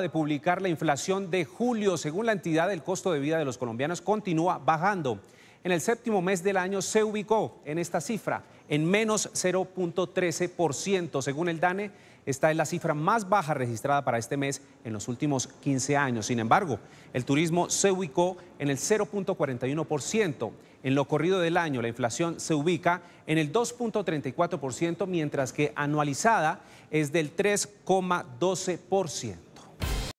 de publicar la inflación de julio. Según la entidad, el costo de vida de los colombianos continúa bajando. En el séptimo mes del año se ubicó en esta cifra, en menos 0.13%. Según el DANE, esta es la cifra más baja registrada para este mes en los últimos 15 años. Sin embargo, el turismo se ubicó en el 0.41%. En lo corrido del año, la inflación se ubica en el 2.34%, mientras que anualizada es del 3.12%.